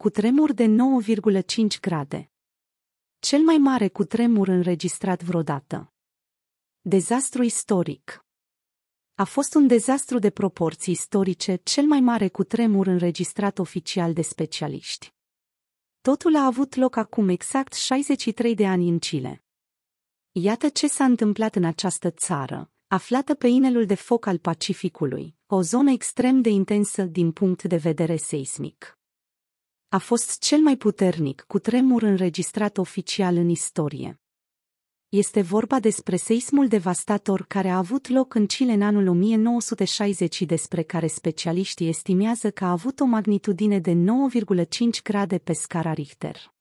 cu tremur de 9,5 grade. Cel mai mare cu tremur înregistrat vreodată. Dezastru istoric a fost un dezastru de proporții istorice, cel mai mare cu tremur înregistrat oficial de specialiști. Totul a avut loc acum exact 63 de ani în Chile. Iată ce s-a întâmplat în această țară, aflată pe inelul de foc al Pacificului, o zonă extrem de intensă din punct de vedere seismic. A fost cel mai puternic cu tremur înregistrat oficial în istorie. Este vorba despre seismul devastator care a avut loc în Chile în anul 1960 și despre care specialiștii estimează că a avut o magnitudine de 9,5 grade pe scara Richter.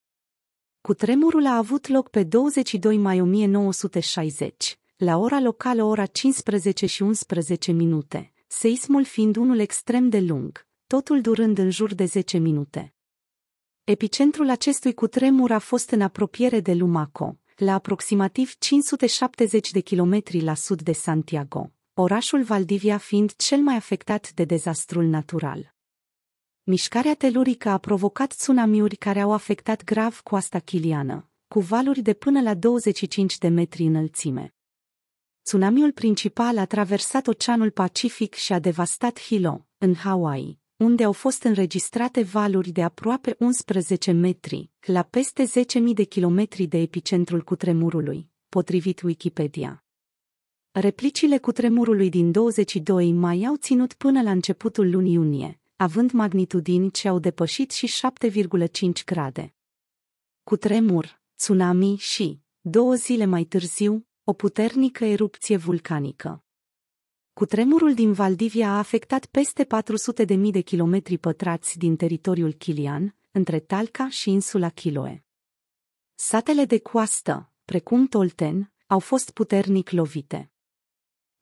Cu tremurul a avut loc pe 22 mai 1960, la ora locală ora 15 și 11 minute, seismul fiind unul extrem de lung, totul durând în jur de 10 minute. Epicentrul acestui cutremur a fost în apropiere de Lumaco, la aproximativ 570 de kilometri la sud de Santiago, orașul Valdivia fiind cel mai afectat de dezastrul natural. Mișcarea telurică a provocat tsunamiuri care au afectat grav coasta chiliană, cu valuri de până la 25 de metri înălțime. Tsunamiul principal a traversat Oceanul Pacific și a devastat Hilo, în Hawaii, unde au fost înregistrate valuri de aproape 11 metri, la peste 10.000 de kilometri de epicentrul cutremurului, potrivit Wikipedia. Replicile cutremurului din 22 mai au ținut până la începutul lunii iunie, având magnitudini ce au depășit și 7,5 grade. Cutremur, tsunami și, două zile mai târziu, o puternică erupție vulcanică. Cutremurul din Valdivia a afectat peste 400.000 de kilometri pătrați din teritoriul chilian, între Talca și insula Chiloe. Satele de coastă, precum Tolten, au fost puternic lovite.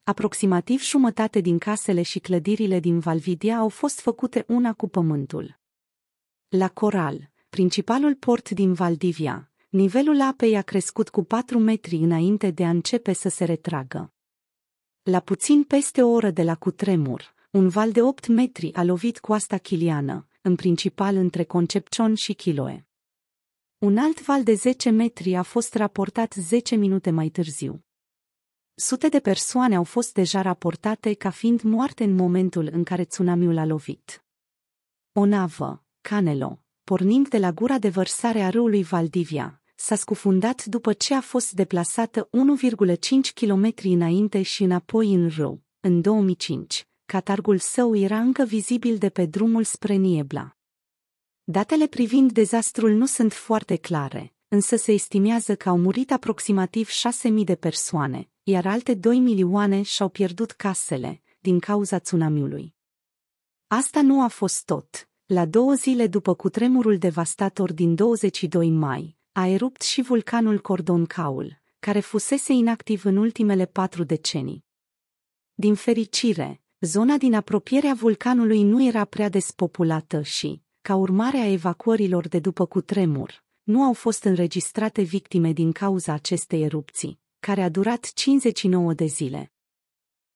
Aproximativ jumătate din casele și clădirile din Valvidia au fost făcute una cu pământul. La Coral, principalul port din Valdivia, nivelul apei a crescut cu 4 metri înainte de a începe să se retragă. La puțin peste o oră de la cutremur, un val de 8 metri a lovit coasta chiliană, în principal între Concepcion și Chiloe. Un alt val de 10 metri a fost raportat 10 minute mai târziu. Sute de persoane au fost deja raportate ca fiind moarte în momentul în care tsunamiul a lovit. O navă, Canelo, pornind de la gura de vărsare a râului Valdivia, s-a scufundat după ce a fost deplasată 1,5 km înainte și înapoi în râu. În 2005, catargul său era încă vizibil de pe drumul spre Niebla. Datele privind dezastrul nu sunt foarte clare, însă se estimează că au murit aproximativ 6.000 de persoane, iar alte 2 milioane și-au pierdut casele din cauza tsunamiului. Asta nu a fost tot. La două zile după cutremurul devastator din 22 mai, a erupt și vulcanul Cordon Caul, care fusese inactiv în ultimele patru decenii. Din fericire, zona din apropierea vulcanului nu era prea despopulată și, ca urmare a evacuărilor de după cutremur, nu au fost înregistrate victime din cauza acestei erupții, care a durat 59 de zile.